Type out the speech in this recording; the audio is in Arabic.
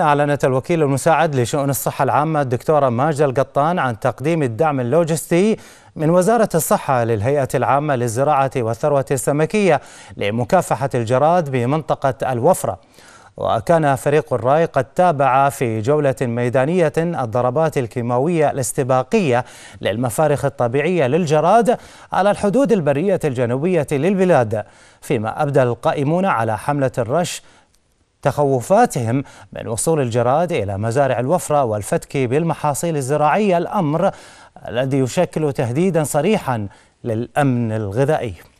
أعلنت الوكيل المساعد لشؤون الصحة العامة الدكتورة ماجدة القطان عن تقديم الدعم اللوجستي من وزارة الصحة للهيئة العامة للزراعة والثروة السمكية لمكافحة الجراد بمنطقة الوفرة وكان فريق الراي قد تابع في جولة ميدانية الضربات الكيماوية الاستباقية للمفارخ الطبيعية للجراد على الحدود البرية الجنوبية للبلاد فيما أبدى القائمون على حملة الرش تخوفاتهم من وصول الجراد إلى مزارع الوفرة والفتك بالمحاصيل الزراعية الأمر الذي يشكل تهديدا صريحا للأمن الغذائي